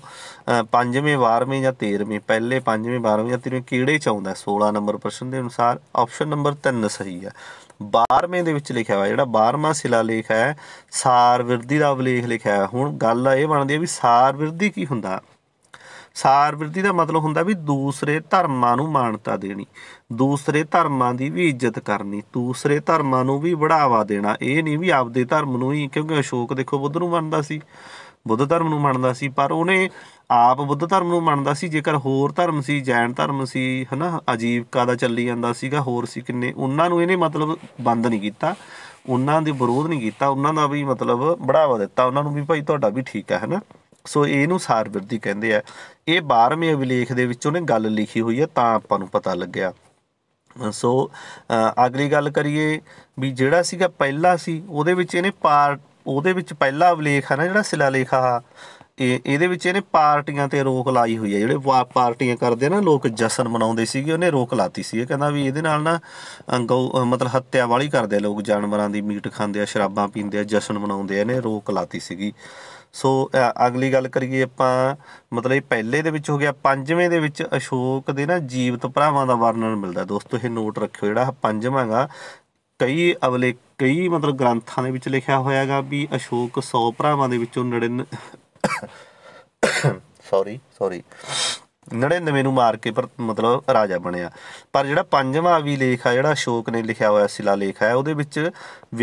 ਪੰਜਵੇਂ 12ਵੇਂ ਜਾਂ 13ਵੇਂ ਪਹਿਲੇ ਪੰਜਵੇਂ 12ਵੇਂ ਜਾਂ 13ਵੇਂ ਕਿਹੜੇ ਚ ਆਉਂਦਾ 16 ਨੰਬਰ ਪ੍ਰਸ਼ਨ ਦੇ ਅਨੁਸਾਰ ਆਪਸ਼ਨ ਨੰਬਰ 3 ਸਹੀ ਹੈ 12ਵੇਂ ਦੇ ਵਿੱਚ ਲਿਖਿਆ ਹੋਇਆ ਜਿਹੜਾ 12ਵਾਂ ਸਿਲਾ ਲੇਖ ਹੈ ਸਾਰ ਵਿਰਦੀ ਦਾ ਅਵਲੇਖ ਲਿਖਿਆ ਹੋਇਆ ਹੁਣ ਗੱਲ ਇਹ ਬਣਦੀ ਹੈ ਵੀ ਸਾਰ ਵਿਰਦੀ ਕੀ ਹੁੰਦਾ ਸਾਰ ਵਿਰਤੀ ਦਾ ਮਤਲਬ ਹੁੰਦਾ ਵੀ ਦੂਸਰੇ ਧਰਮਾਂ ਨੂੰ ਮਾਨਤਾ ਦੇਣੀ ਦੂਸਰੇ ਧਰਮਾਂ ਦੀ ਵੀ ਇੱਜ਼ਤ ਕਰਨੀ ਦੂਸਰੇ ਧਰਮਾਂ ਨੂੰ ਵੀ ਵਡਾਵਾ ਦੇਣਾ ਇਹ ਨਹੀਂ ਵੀ ਆਪਦੇ ਧਰਮ ਨੂੰ ਹੀ ਕਿਉਂਕਿ ਅਸ਼ੋਕ ਦੇਖੋ ਬੁੱਧ ਨੂੰ ਮੰਨਦਾ ਸੀ ਬੁੱਧ ਧਰਮ ਨੂੰ ਮੰਨਦਾ ਸੀ ਪਰ ਉਹਨੇ ਆਪ ਬੁੱਧ ਧਰਮ ਨੂੰ ਮੰਨਦਾ ਸੀ ਜੇਕਰ ਹੋਰ ਧਰਮ ਸੀ ਜੈਨ ਧਰਮ ਸੀ ਹਨਾ ਅਜੀਬਕਾ ਦਾ ਚੱਲੀ ਜਾਂਦਾ ਸੀਗਾ ਹੋਰ ਸੀ ਕਿੰਨੇ ਉਹਨਾਂ ਨੂੰ ਇਹਨੇ ਮਤਲਬ ਬੰਦ ਨਹੀਂ ਕੀਤਾ ਉਹਨਾਂ ਦੇ ਵਿਰੋਧ ਨਹੀਂ ਕੀਤਾ ਉਹਨਾਂ ਦਾ ਵੀ ਮਤਲਬ ਵਡਾਵਾ ਦਿੱਤਾ ਉਹਨਾਂ ਨੂੰ ਵੀ ਭਾਈ ਤੁਹਾਡਾ ਵੀ ਠੀਕ ਹੈ ਹਨਾ ਸੋ ਇਹਨੂੰ ਸਾਰਵਰਦੀ ਕਹਿੰਦੇ ਆ ਇਹ 12ਵੇਂ ਅਭਿਲੇਖ ਦੇ ਵਿੱਚ ਉਹਨੇ ਗੱਲ ਲਿਖੀ ਹੋਈ ਹੈ ਤਾਂ ਆਪਾਂ ਨੂੰ ਪਤਾ ਲੱਗਿਆ ਸੋ ਅਗਲੀ ਗੱਲ ਕਰੀਏ ਵੀ ਜਿਹੜਾ ਸੀਗਾ ਪਹਿਲਾ ਸੀ ਉਹਦੇ ਵਿੱਚ ਇਹਨੇ ਪਾਰ ਉਹਦੇ ਵਿੱਚ ਪਹਿਲਾ ਅਭਿਲੇਖ ਹੈ ਨਾ ਜਿਹੜਾ ਸਿਲਾਲੇਖ ਆ ਇਹ ਇਹਦੇ ਵਿੱਚ ਇਹਨੇ ਪਾਰਟੀਆਂ ਤੇ ਰੋਕ ਲਾਈ ਹੋਈ ਹੈ ਜਿਹੜੇ ਪਾਰਟੀਆਂ ਕਰਦੇ ਨਾ ਲੋਕ ਜਸ਼ਨ ਮਨਾਉਂਦੇ ਸੀਗੇ ਉਹਨੇ ਰੋਕ ਲਾਤੀ ਸੀ ਇਹ ਕਹਿੰਦਾ ਵੀ ਇਹਦੇ ਨਾਲ ਨਾ ਮਤਲਬ ਹੱਤਿਆ ਵਾਲੀ ਕਰਦੇ ਲੋਕ ਜਾਨਵਰਾਂ ਦੀ ਮੀਟ ਖਾਂਦੇ ਆ ਸ਼ਰਾਬਾਂ ਪੀਂਦੇ ਆ ਜਸ਼ਨ ਮਨਾਉਂਦੇ ਆ ਇਹਨੇ ਰੋਕ ਲਾਤੀ ਸੀਗੀ ਸੋ ਅਗਲੀ ਗੱਲ ਕਰੀਏ ਆਪਾਂ ਮਤਲਬ ਪਹਿਲੇ ਦੇ ਵਿੱਚ ਹੋ ਗਿਆ ਪੰਜਵੇਂ ਦੇ ਵਿੱਚ ਅਸ਼ੋਕ ਦੇ ਨਾ ਜੀਵਤ ਭਰਾਵਾਂ ਦਾ ਵਰਣਨ ਮਿਲਦਾ ਦੋਸਤੋ ਇਹ ਨੋਟ ਰੱਖਿਓ ਜਿਹੜਾ ਪੰਜਵਾਂਗਾ ਕਈ ਅਵਲੇ ਕਈ ਮਤਲਬ ਗ੍ਰੰਥਾਂ ਦੇ ਵਿੱਚ ਲਿਖਿਆ ਹੋਇਆਗਾ ਵੀ ਅਸ਼ੋਕ 100 ਭਰਾਵਾਂ ਦੇ ਵਿੱਚੋਂ 99 ਸੌਰੀ ਸੌਰੀ 99 ਨੂੰ ਮਾਰ ਕੇ ਪਰ ਮਤਲਬ ਰਾਜਾ ਬਣਿਆ ਪਰ ਜਿਹੜਾ ਪੰਜਵਾਂ ਵੀ ਲੇਖ ਆ ਜਿਹੜਾ ਅਸ਼ੋਕ ਨੇ ਲਿਖਿਆ ਹੋਇਆ ਸਿਲਾ ਲੇਖ ਆ ਉਹਦੇ ਵਿੱਚ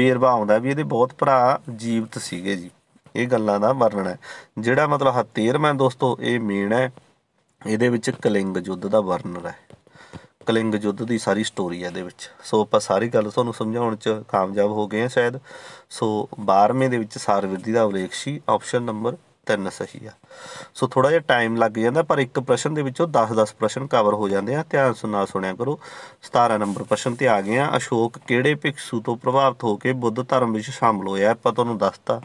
ਵੇਰਵਾ ਆਉਂਦਾ ਵੀ ਇਹਦੇ ਬਹੁਤ ਭਰਾ ਜੀਵਤ ਸੀਗੇ ਜੀ ਇਹ ਗੱਲਾਂ ਦਾ ਵਰਣਨ ਹੈ ਜਿਹੜਾ ਮਤਲਬ ਹ 13ਵਾਂ ਦੋਸਤੋ ਇਹ ਮੇਨ ਹੈ ਇਹਦੇ ਵਿੱਚ ਕਲਿੰਗ ਯੁੱਧ ਦਾ ਵਰਣਨ ਹੈ ਕਲਿੰਗ ਯੁੱਧ ਦੀ ਸਾਰੀ ਸਟੋਰੀ ਹੈ ਇਹਦੇ ਵਿੱਚ ਸੋ ਆਪਾਂ ਸਾਰੀ ਗੱਲ ਤੁਹਾਨੂੰ ਸਮਝਾਉਣ 'ਚ ਕਾਮਯਾਬ ਹੋ ਗਏ ਹਾਂ ਸ਼ਾਇਦ ਸੋ 12ਵੇਂ ਦੇ ਵਿੱਚ ਸਰਵਿਰਦੀ ਦਾ ਉਲੇਖ ਸੀ ਆਪਸ਼ਨ ਨੰਬਰ 3 ਸਹੀ ਆ ਸੋ ਥੋੜਾ ਜਿਹਾ ਟਾਈਮ ਲੱਗ ਜਾਂਦਾ ਪਰ ਇੱਕ ਪ੍ਰਸ਼ਨ ਦੇ ਵਿੱਚੋਂ 10-10 ਪ੍ਰਸ਼ਨ ਕਵਰ ਹੋ ਜਾਂਦੇ ਆ ਧਿਆਨ ਸੁਣਾ ਸੁਣਿਆ ਕਰੋ 17 ਨੰਬਰ ਪ੍ਰਸ਼ਨ ਤੇ ਆ ਗਏ ਆ ਅਸ਼ੋਕ ਕਿਹੜੇ ਭਿਕਸ਼ੂ ਤੋਂ ਪ੍ਰਭਾਵਿਤ ਹੋ ਕੇ ਬੁੱਧ ਧਰਮ ਵਿੱਚ ਸ਼ਾਮਲ ਹੋਇਆ ਆਪਾਂ ਤੁਹਾਨੂੰ ਦੱਸਤਾ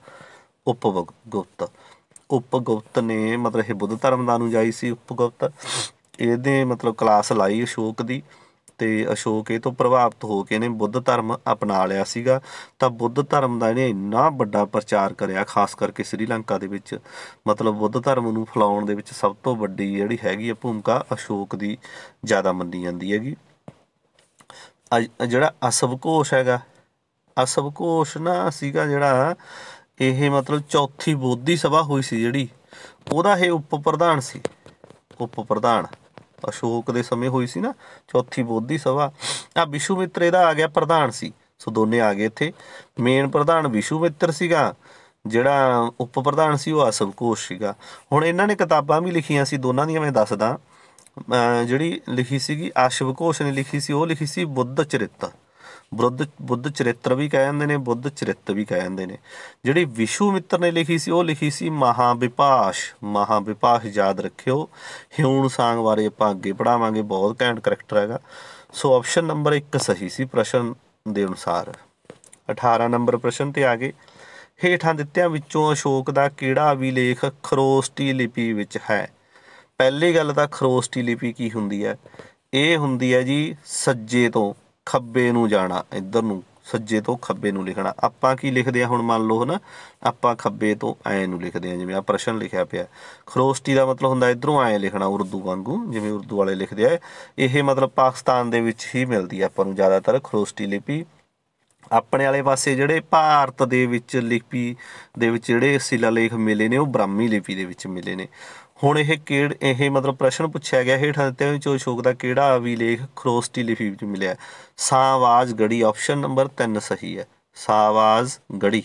ਉਪਗੁਪਤ ਉਪਗੁਪਤ ਨੇ ਮਤਲਬ ਇਹ ਬੁੱਧ ਧਰਮ ਦਾ ਅਨੁਜਾਈ ਸੀ ਉਪਗੁਪਤ ਇਹਦੇ ਮਤਲਬ ਕਲਾਸ ਲਾਈ ਅਸ਼ੋਕ ਦੀ ਤੇ ਅਸ਼ੋਕ ਇਹ ਤੋਂ ਪ੍ਰਭਾਵਿਤ ਹੋ ਕੇ ਨੇ ਬੁੱਧ ਧਰਮ ਅਪਣਾ ਲਿਆ ਸੀਗਾ ਤਾਂ ਬੁੱਧ ਧਰਮ ਦਾ ਇਹਨੇ ਇੰਨਾ ਵੱਡਾ ਪ੍ਰਚਾਰ ਕਰਿਆ ਖਾਸ ਕਰਕੇ ਸ੍ਰੀਲੰਕਾ ਦੇ ਵਿੱਚ ਮਤਲਬ ਬੁੱਧ ਧਰਮ ਨੂੰ ਫਲਾਉਣ ਦੇ ਵਿੱਚ ਸਭ ਤੋਂ ਵੱਡੀ ਜਿਹੜੀ ਹੈਗੀ ਹੈ ਭੂਮਿਕਾ ਅਸ਼ੋਕ ਦੀ ਜ਼ਿਆਦਾ ਮੰਨੀ ਜਾਂਦੀ ਹੈਗੀ ਜਿਹੜਾ ਅਸਵਕੋਸ਼ ਹੈਗਾ ਅਸਵਕੋਸ਼ ਨਾ ਸੀਗਾ ਜਿਹੜਾ ਇਹ ਮਤਲਬ ਚੌਥੀ ਬੋਧੀ ਸਭਾ ਹੋਈ ਸੀ ਜਿਹੜੀ ਉਹਦਾ ਇਹ ਉਪ ਪ੍ਰਧਾਨ ਸੀ ਉਪ ਪ੍ਰਧਾਨ ਅਸ਼ੋਕ ਦੇ ਸਮੇਂ ਹੋਈ ਸੀ ਨਾ ਚੌਥੀ ਬੋਧੀ ਸਭਾ ਆ ਵਿਸ਼ੂਮਿਤਰ ਇਹਦਾ ਆ ਗਿਆ ਪ੍ਰਧਾਨ ਸੀ ਸੋ ਦੋਨੇ ਆ ਗਏ ਇੱਥੇ ਮੇਨ ਪ੍ਰਧਾਨ ਮਿੱਤਰ ਸੀਗਾ ਜਿਹੜਾ ਉਪ ਪ੍ਰਧਾਨ ਸੀ ਉਹ ਅਸਵਕੋਸ਼ ਸੀਗਾ ਹੁਣ ਇਹਨਾਂ ਨੇ ਕਿਤਾਬਾਂ ਵੀ ਲਿਖੀਆਂ ਸੀ ਦੋਨਾਂ ਦੀਆਂ ਮੈਂ ਦੱਸਦਾ ਜਿਹੜੀ ਲਿਖੀ ਸੀਗੀ ਕੋਸ਼ ਨੇ ਲਿਖੀ ਸੀ ਉਹ ਲਿਖੀ ਸੀ ਬੁੱਧ ਚਰਿਤ ਬੁੱਧ ਬੁੱਧ ਚਰਿੱਤਰ ਵੀ ਕਹਿ ਜਾਂਦੇ ਨੇ ਬੁੱਧ ਚਰਿੱਤ ਵੀ ਕਹਿ ਜਾਂਦੇ ਨੇ ਜਿਹੜੀ ਵਿਸ਼ੂ ਮਿੱਤਰ ਨੇ ਲਿਖੀ ਸੀ ਉਹ ਲਿਖੀ ਸੀ ਮਹਾ ਵਿਪਾਸ਼ ਮਹਾ ਵਿਪਾਸ਼ ਯਾਦ ਰੱਖਿਓ ਹਿਉਣ ਸਾਂਗ ਬਾਰੇ ਆਪਾਂ ਅੱਗੇ ਪੜਾਵਾਂਗੇ ਬਹੁਤ ਘੈਂਟ ਕਰੈਕਟਰ ਹੈਗਾ ਸੋ ਆਪਸ਼ਨ ਨੰਬਰ 1 ਸਹੀ ਸੀ ਪ੍ਰਸ਼ਨ ਦੇ ਅਨੁਸਾਰ 18 ਨੰਬਰ ਪ੍ਰਸ਼ਨ ਤੇ ਆ ਗਏ ਹੇਠਾਂ ਦਿੱਤਿਆਂ ਵਿੱਚੋਂ ਅਸ਼ੋਕ ਦਾ ਕਿਹੜਾ ਅਭਿਲੇਖ ਖਰੋਸਟੀ ਲਿਪੀ ਵਿੱਚ ਹੈ ਪਹਿਲੀ ਗੱਲ ਤਾਂ ਖਰੋਸਟੀ ਲਿਪੀ ਕੀ ਹੁੰਦੀ ਹੈ ਇਹ ਹੁੰਦੀ ਹੈ ਜੀ ਸੱਜੇ ਤੋਂ ਖੱਬੇ ਨੂੰ ਜਾਣਾ ਇੱਧਰ ਨੂੰ ਸੱਜੇ ਤੋਂ ਖੱਬੇ ਨੂੰ ਲਿਖਣਾ ਆਪਾਂ ਕੀ ਲਿਖਦੇ ਆ ਹੁਣ ਮੰਨ ਲਓ ਹਨਾ ਆਪਾਂ ਖੱਬੇ ਤੋਂ ਐ ਨੂੰ ਲਿਖਦੇ ਆ ਜਿਵੇਂ ਆ ਪ੍ਰਸ਼ਨ ਲਿਖਿਆ ਪਿਆ ਖਰੋਸਟੀ ਦਾ ਮਤਲਬ ਹੁੰਦਾ ਇਧਰੋਂ ਐ ਲਿਖਣਾ ਉਰਦੂ ਵਾਂਗੂ ਜਿਵੇਂ ਉਰਦੂ ਵਾਲੇ ਲਿਖਦੇ ਆ ਇਹ ਮਤਲਬ ਪਾਕਿਸਤਾਨ ਦੇ ਵਿੱਚ ਹੀ ਮਿਲਦੀ ਆ ਆਪਾਂ ਨੂੰ ਜ਼ਿਆਦਾਤਰ ਖਰੋਸਟੀ ਲਿਪੀ ਆਪਣੇ ਵਾਲੇ ਪਾਸੇ ਜਿਹੜੇ ਭਾਰਤ ਦੇ ਵਿੱਚ ਲਿਪੀ ਦੇ ਵਿੱਚ ਜਿਹੜੇ ਸਿਲਾਲੇਖ ਮਿਲੇ ਨੇ ਉਹ ਬ੍ਰਾਹਮੀ ਲਿਪੀ ਦੇ ਵਿੱਚ ਮਿਲੇ ਨੇ ਹੁਣ ਇਹ ਕਿਹੜ ਇਹ ਮਤਲਬ ਪ੍ਰਸ਼ਨ ਪੁੱਛਿਆ ਗਿਆ ਹੇਠਾਂ ਦਿੱਤੇ ਵਿੱਚੋਂ ਅਸ਼ੋਕ ਦਾ ਕਿਹੜਾ ਅਭਿਲੇਖ ਖਰੋਸਟੀ ਲਿਪੀ ਵਿੱਚ ਮਿਲਿਆ ਸਾ ਆਵਾਜ਼ ਗੜੀ ਆਪਸ਼ਨ ਨੰਬਰ 3 ਸਹੀ ਹੈ ਸਾ ਆਵਾਜ਼ ਗੜੀ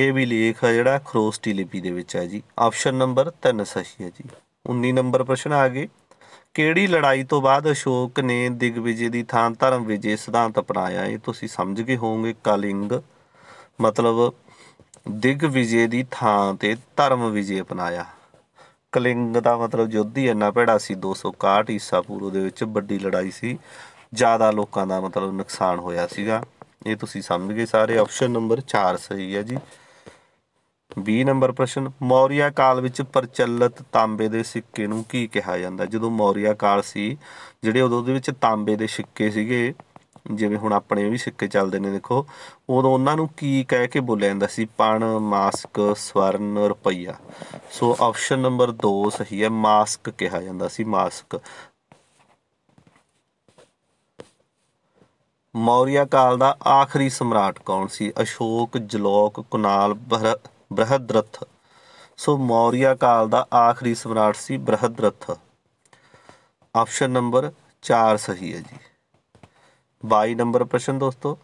ਇਹ ਵੀ ਲੇਖ ਹੈ ਜਿਹੜਾ ਖਰੋਸਟੀ ਲਿਪੀ ਦੇ ਵਿੱਚ ਹੈ ਜੀ ਆਪਸ਼ਨ ਨੰਬਰ 3 ਸਹੀ ਹੈ ਜੀ 19 ਨੰਬਰ ਪ੍ਰਸ਼ਨ ਆ ਗਏ ਕਿਹੜੀ ਲੜਾਈ ਤੋਂ ਬਾਅਦ ਅਸ਼ੋਕ ਨੇ ਦਿਗਵਿਜੇ ਦੀ ਥਾਂ ਧਰਮ ਵਿਜੇ ਸਿਧਾਂਤ ਅਪਣਾਇਆ ਇਹ ਤੁਸੀਂ ਸਮਝ ਗਏ ਹੋਵੋਗੇ ਕਲਿੰਗ ਮਤਲਬ ਦਿਗ ਵਿਜੇ ਦੀ ਥਾਂ ਤੇ ਧਰਮ ਵਿਜੇ ਅਪਣਾਇਆ ਕਲਿੰਗ ਦਾ ਮਤਲਬ ਯੁੱਧ ਹੀ ਇੰਨਾ ਭੜਾ ਸੀ 261 ਈਸਾ ਪੂਰਵ ਦੇ ਵਿੱਚ ਵੱਡੀ ਲੜਾਈ ਸੀ ਜ਼ਿਆਦਾ ਲੋਕਾਂ ਦਾ ਮਤਲਬ ਨੁਕਸਾਨ ਹੋਇਆ ਸੀਗਾ ਇਹ ਤੁਸੀਂ ਸਮਝ ਗਏ ਸਾਰੇ ਆਪਸ਼ਨ ਨੰਬਰ 4 ਸਹੀ ਹੈ ਜੀ 20 ਨੰਬਰ ਪ੍ਰਸ਼ਨ ਮੌਰੀਆ ਕਾਲ ਵਿੱਚ ਪ੍ਰਚਲਿਤ ਤਾਂਬੇ ਦੇ ਸਿੱਕੇ ਨੂੰ ਕੀ ਕਿਹਾ ਜਾਂਦਾ ਜਦੋਂ ਮੌਰੀਆ ਕਾਲ ਸੀ ਜਿਹੜੇ ਉਦੋਂ ਦੇ ਵਿੱਚ ਤਾਂਬੇ ਦੇ ਸਿੱਕੇ ਸੀਗੇ ਜਿਵੇਂ ਹੁਣ ਆਪਣੇ ਵੀ ਸਿੱਕੇ ਚੱਲਦੇ ਨੇ ਦੇਖੋ ਉਦੋਂ ਉਹਨਾਂ ਨੂੰ ਕੀ ਕਹਿ ਕੇ ਬੋਲਿਆ ਜਾਂਦਾ ਸੀ ਪਣ ਮਾਸਕ ਸਵਰਨ ਰੁਪਈਆ ਸੋ ਆਪਸ਼ਨ ਨੰਬਰ 2 ਸਹੀ ਹੈ ਮਾਸਕ ਕਿਹਾ ਜਾਂਦਾ ਸੀ ਮਾਸਕ ਮੌਰੀਆ ਕਾਲ ਦਾ ਆਖਰੀ ਸਮਰਾਟ ਕੌਣ ਸੀ ਅਸ਼ੋਕ ਜਲੋਕ ਕੁਨਾਲ ਬ੍ਰਹਦਰਥ ਸੋ ਮੌਰੀਆ ਕਾਲ ਦਾ ਆਖਰੀ ਸਮਰਾਟ ਸੀ ਬ੍ਰਹਦਰਥ ਆਪਸ਼ਨ ਨੰਬਰ 4 ਸਹੀ ਹੈ ਜੀ 22 ਨੰਬਰ ਪ੍ਰਸ਼ਨ ਦੋਸਤੋ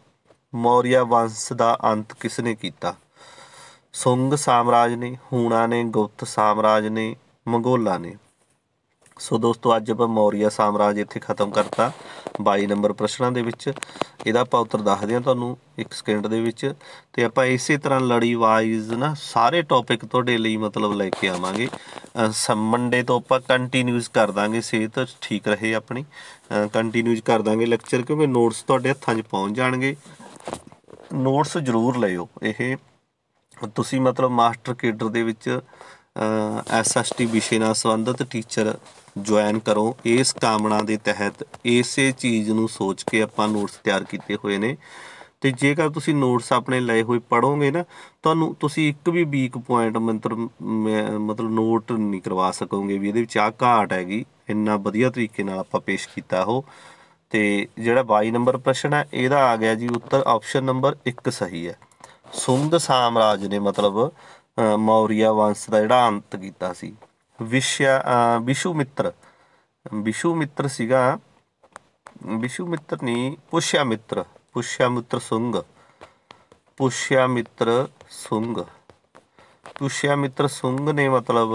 ਮੌਰੀਆ ਵੰਸ਼ ਦਾ ਅੰਤ ਕਿਸ ਨੇ ਕੀਤਾ ਸੁੰਗ ਸਾਮਰਾਜ ਨੇ ਹੂਣਾ ਨੇ ਗੁਪਤ ਸਾਮਰਾਜ ਨੇ ਮੰਗੋਲਾ ਨੇ ਸੋ ਦੋਸਤੋ ਅੱਜ ਆਪਾਂ ਮੌਰੀਆ ਸਾਮਰਾਜ ਇੱਥੇ ਖਤਮ ਕਰਤਾ 22 ਨੰਬਰ ਪ੍ਰਸ਼ਨਾਂ ਦੇ ਵਿੱਚ ਇਹਦਾ ਆਪਾਂ ਉੱਤਰ ਦੱਸਦੇ ਹਾਂ ਤੁਹਾਨੂੰ ਇੱਕ ਸਕਿੰਟ ਦੇ ਵਿੱਚ ਤੇ ਆਪਾਂ ਇਸੇ ਤਰ੍ਹਾਂ ਲੜੀ ਵਾਈਜ਼ ਨਾ ਸਾਰੇ ਟੌਪਿਕ ਤੁਹਾਡੇ ਲਈ ਮਤਲਬ ਲੈ ਕੇ ਆਵਾਂਗੇ ਮੰਡੇ ਤੋਂ ਆਪਾਂ ਕੰਟੀਨਿਊਸ ਕਰ ਦਾਂਗੇ ਸਿਹਤ ਠੀਕ ਰਹੇ ਆਪਣੀ ਕੰਟੀਨਿਊਸ ਕਰ ਦਾਂਗੇ ਲੈਕਚਰ ਕਿਉਂਕਿ ਨੋਟਸ ਤੁਹਾਡੇ ਹੱਥਾਂ 'ਚ ਪਹੁੰਚ ਜਾਣਗੇ ਨੋਟਸ ਜ਼ਰੂਰ ਲਿਓ ਇਹ ਤੁਸੀਂ ਮਤਲਬ ਮਾਸਟਰ ਕੇਡਰ ਦੇ ਵਿੱਚ ਐਸਐਸਟੀ ਵਿਸ਼ੇ ਨਾਲ ਸੰਬੰਧਿਤ ਟੀਚਰ ਜੁਆਇਨ ਕਰੋ ਇਸ ਕਾਮਨਾ ਦੇ ਤਹਿਤ ਇਸੇ ਚੀਜ਼ ਨੂੰ ਸੋਚ ਕੇ ਆਪਾਂ ਨੋਟਸ ਤਿਆਰ ਕੀਤੇ ਹੋਏ ਨੇ ਤੇ ਜੇਕਰ ਤੁਸੀਂ ਨੋਟਸ ਆਪਣੇ ਲਏ ਹੋਏ ਪੜੋਗੇ ਨਾ ਤੁਹਾਨੂੰ ਤੁਸੀਂ ਇੱਕ ਵੀ ਵੀਕ ਪੁਆਇੰਟ ਮੰਤਰ ਮਤਲਬ ਨੋਟ ਨਹੀਂ ਕਰਵਾ ਸਕੋਗੇ ਵੀ ਇਹਦੇ ਵਿੱਚ ਆ ਘਾਟ ਹੈਗੀ ਇੰਨਾ ਵਧੀਆ ਤਰੀਕੇ ਨਾਲ ਆਪਾਂ ਪੇਸ਼ ਕੀਤਾ ਹੋ ਤੇ ਜਿਹੜਾ 22 ਨੰਬਰ ਪ੍ਰਸ਼ਨ ਹੈ ਇਹਦਾ ਆ ਗਿਆ ਜੀ ਉੱਤਰ ਆਪਸ਼ਨ ਨੰਬਰ 1 ਸਹੀ ਹੈ ਸੁੰਦ ਸਾਮਰਾਜ ਨੇ ਮਤਲਬ ਮੌਰੀਆ ਵੰਸ਼ ਦਾ ਜਿਹੜਾ ਅੰਤ ਕੀਤਾ ਸੀ ਵਿਸ਼ਾ ਵਿਸ਼ੂ ਮਿੱਤਰ ਸੀਗਾ ਮਿੱਤਰ ਨੇ ਪੁਸ਼ਿਆ ਮਿੱਤਰ ਪੁਸ਼ਿਆ ਮਿੱਤਰ ਸੁੰਗ ਪੁਸ਼ਿਆ ਮਿੱਤਰ ਸੁੰਗ ਮਿੱਤਰ ਸੁੰਗ ਨੇ ਮਤਲਬ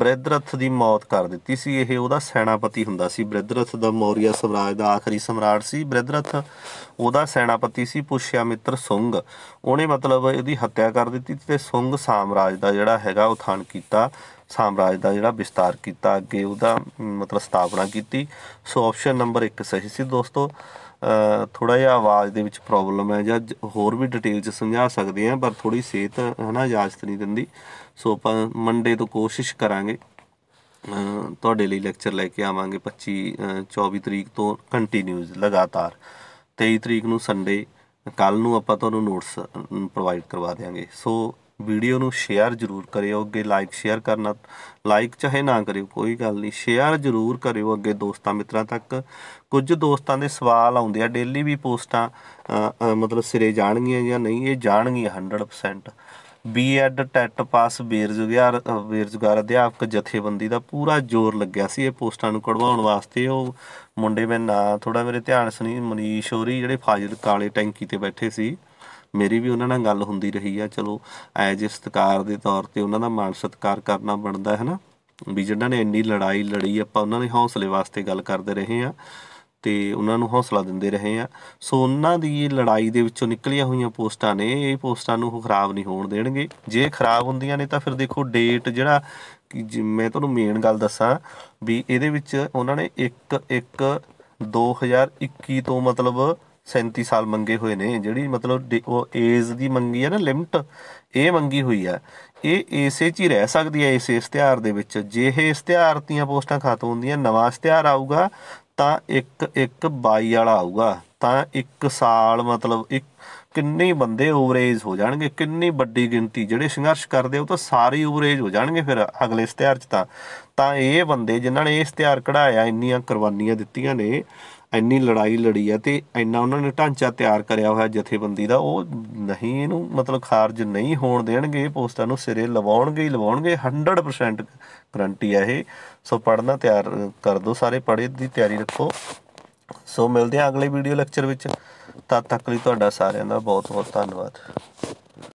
ਬ੍ਰਿਧਰਥ ਦੀ ਮੌਤ ਕਰ ਦਿੱਤੀ ਸੀ ਇਹ ਉਹਦਾ ਸੈਨਾਪਤੀ ਹੁੰਦਾ ਸੀ ਬ੍ਰਿਧਰਥ ਦਾ ਮੌਰੀਆ ਸਮਰਾਜ ਦਾ ਆਖਰੀ ਸਮਰਾਟ ਸੀ ਬ੍ਰਿਧਰਥ ਉਹਦਾ ਸੈਨਾਪਤੀ ਸੀ ਮਿੱਤਰ ਸੁੰਗ ਉਹਨੇ ਮਤਲਬ ਇਹਦੀ ਹੱਤਿਆ ਕਰ ਦਿੱਤੀ ਤੇ ਸੁੰਗ ਸਾਮਰਾਜ ਦਾ ਜਿਹੜਾ ਹੈਗਾ ਉਥਾਨ ਕੀਤਾ ਸਾਮਰਾਜ ਦਾ ਜਿਹੜਾ ਵਿਸਤਾਰ ਕੀਤਾ ਅੱਗੇ ਉਹਦਾ ਮਤਲਬ ਸਥਾਪਨਾ ਕੀਤੀ ਸੋ ਆਪਸ਼ਨ ਨੰਬਰ 1 ਸਹੀ ਸੀ ਦੋਸਤੋ ਥੋੜਾ ਜਿਹਾ ਆਵਾਜ਼ ਦੇ ਵਿੱਚ ਪ੍ਰੋਬਲਮ ਹੈ ਜਾਂ ਹੋਰ ਵੀ ਡਿਟੇਲ ਚ ਸਮਝਾ ਸਕਦੇ ਆ ਪਰ ਥੋੜੀ ਸਿਹਤ ਹਨਾ ਇਜਾਜ਼ਤ ਨਹੀਂ ਦਿੰਦੀ ਸੋ ਆਪਾਂ ਮੰਡੇ ਤੋਂ ਕੋਸ਼ਿਸ਼ ਕਰਾਂਗੇ ਤੁਹਾਡੇ ਲਈ ਲੈਕਚਰ ਲੈ ਕੇ ਆਵਾਂਗੇ 25 24 ਤਰੀਕ ਤੋਂ ਕੰਟੀਨਿਊਸ ਲਗਾਤਾਰ 23 ਤਰੀਕ ਨੂੰ ਸੰਡੇ ਕੱਲ ਨੂੰ ਆਪਾਂ ਤੁਹਾਨੂੰ ਨੋਟਸ ਪ੍ਰੋਵਾਈਡ ਕਰਵਾ ਦੇਵਾਂਗੇ ਸੋ ਵੀਡੀਓ ਨੂੰ ਸ਼ੇਅਰ ਜ਼ਰੂਰ ਕਰਿਓ ਅੱਗੇ ਲਾਈਕ ਸ਼ੇਅਰ ਕਰਨਾ ਲਾਈਕ ਚਾਹੇ ਨਾ ਕਰਿਓ ਕੋਈ ਗੱਲ ਨਹੀਂ ਸ਼ੇਅਰ ਜ਼ਰੂਰ ਕਰਿਓ ਅੱਗੇ ਦੋਸਤਾਂ ਮਿੱਤਰਾਂ ਤੱਕ ਕੁਝ ਦੋਸਤਾਂ ਦੇ ਸਵਾਲ ਆਉਂਦੇ ਆ ਡੇਲੀ ਵੀ ਪੋਸਟਾਂ ਮਤਲਬ ਸਿਰੇ ਜਾਣਗੀਆਂ ਜਾਂ ਨਹੀਂ ਇਹ ਜਾਣਗੀਆਂ 100% ਬੀਐਡ ਟੈਟ ਪਾਸ ਬੇਰੁਜ਼ਗਾਰ ਬੇਰੁਜ਼ਗਾਰ ਅਧਿਆਪਕ ਜਥੇਬੰਦੀ ਦਾ ਪੂਰਾ ਜ਼ੋਰ ਲੱਗਿਆ ਸੀ ਇਹ ਪੋਸਟਾਂ ਨੂੰ ਕਢਵਾਉਣ ਵਾਸਤੇ ਉਹ ਮੁੰਡੇ ਮੈਂ ਨਾ ਥੋੜਾ ਮੇਰੇ ਧਿਆਨ ਸੁਣੀ ਮਨੀਸ਼ ਹੋਰੀ ਜਿਹੜੇ ਫਾਜ਼ਿਲ ਕਾਲੇ ਟੈਂਕੀ ਤੇ ਬੈਠੇ ਸੀ ਮੇਰੀ ਵੀ ਉਹਨਾਂ ਨਾਲ ਗੱਲ ਹੁੰਦੀ ਰਹੀ ਆ ਚਲੋ ਐਜ ਸਤਕਾਰ ਦੇ ਤੌਰ ਤੇ ਉਹਨਾਂ ਦਾ ਮਾਨ ਸਤਕਾਰ ਕਰਨਾ ਬਣਦਾ ਹੈ ਨਾ ਵੀ ਜਿਨ੍ਹਾਂ ਨੇ ਇੰਨੀ ਲੜਾਈ ਲੜੀ ਆਪਾਂ ਉਹਨਾਂ ਦੇ ਹੌਸਲੇ ਵਾਸਤੇ ਗੱਲ ਕਰਦੇ ਰਹੇ ਆ ਤੇ ਉਹਨਾਂ ਨੂੰ ਹੌਸਲਾ ਦਿੰਦੇ ਰਹੇ ਆ ਸੋ ਉਹਨਾਂ ਦੀ ਲੜਾਈ ਦੇ ਵਿੱਚੋਂ ਨਿਕਲੀਆਂ ਹੋਈਆਂ ਪੋਸਟਾਂ ਨੇ ਇਹ ਪੋਸਟਾਂ ਨੂੰ ਖਰਾਬ ਨਹੀਂ ਹੋਣ ਦੇਣਗੇ ਜੇ ਖਰਾਬ ਹੁੰਦੀਆਂ ਨੇ ਤਾਂ ਫਿਰ ਦੇਖੋ ਡੇਟ ਜਿਹੜਾ ਮੈਂ ਤੁਹਾਨੂੰ ਮੇਨ ਗੱਲ ਦੱਸਾਂ ਵੀ ਇਹਦੇ ਵਿੱਚ ਉਹਨਾਂ ਨੇ 1 1 2021 ਤੋਂ ਮਤਲਬ 37 ਸਾਲ ਮੰਗੇ ਹੋਏ ਨੇ ਜਿਹੜੀ ਮਤਲਬ ਉਹ ਏਜ ਦੀ ਮੰਗੀ ਹੈ ਨਾ ਲਿਮਟ ਇਹ ਮੰਗੀ ਹੋਈ ਆ ਇਹ ਇਸੇ 'ਚ ਹੀ ਰਹਿ ਸਕਦੀ ਹੈ ਇਸ ਇਸ਼ਤਿਹਾਰ ਦੇ ਵਿੱਚ ਜੇ ਇਹ ਇਸ਼ਤਿਹਾਰ ਦੀਆਂ ਪੋਸਟਾਂ ਖਤਮ ਹੁੰਦੀਆਂ ਨਵਾਂ ਇਸ਼ਤਿਹਾਰ ਆਊਗਾ ਤਾਂ ਇੱਕ ਇੱਕ 22 ਵਾਲਾ ਆਊਗਾ ਤਾਂ ਇੱਕ ਸਾਲ ਮਤਲਬ ਇੱਕ ਕਿੰਨੇ ਬੰਦੇ ਓਵਰੇਜ ਹੋ ਜਾਣਗੇ ਕਿੰਨੀ ਵੱਡੀ ਗਿਣਤੀ ਜਿਹੜੇ ਸੰਘਰਸ਼ ਕਰਦੇ ਉਹ ਤਾਂ ਸਾਰੇ ਓਵਰੇਜ ਹੋ ਜਾਣਗੇ ਫਿਰ ਅਗਲੇ ਇਸ਼ਤਿਹਾਰ 'ਚ ਤਾਂ ਤਾਂ ਇਹ ਬੰਦੇ ਜਿਨ੍ਹਾਂ ਨੇ ਇਸ਼ਤਿਹਾਰ ਕਢਾਇਆ ਇੰਨੀਆਂ ਕੁਰਬਾਨੀਆਂ ਦਿੱਤੀਆਂ ਨੇ ਇੰਨੀ ਲੜਾਈ ਲੜੀ ਆ ਤੇ ਇੰਨਾ ਉਹਨਾਂ ਨੇ ਢਾਂਚਾ ਤਿਆਰ ਕਰਿਆ ਹੋਇਆ ਜਥੇਬੰਦੀ ਦਾ ਉਹ ਨਹੀਂ ਇਹਨੂੰ ਮਤਲਬ ਖਾਰਜ ਨਹੀਂ ਹੋਣ ਦੇਣਗੇ ਪੋਸਟਾਂ ਨੂੰ ਸਿਰੇ ਲਵਾਉਣਗੇ ਹੀ ਲਵਾਉਣਗੇ 100% ਗਰੰਟੀ ਆ ਇਹ ਸੋ ਪੜਨਾ ਤਿਆਰ ਕਰ ਦਿਓ ਸਾਰੇ ਪੜੇ ਦੀ ਤਿਆਰੀ ਰੱਖੋ ਸੋ ਮਿਲਦੇ ਆ ਅਗਲੇ ਵੀਡੀਓ ਲੈਕਚਰ ਵਿੱਚ ਤਦ ਤੱਕ ਲਈ ਤੁਹਾਡਾ ਸਾਰਿਆਂ ਦਾ ਬਹੁਤ ਬਹੁਤ ਧੰਨਵਾਦ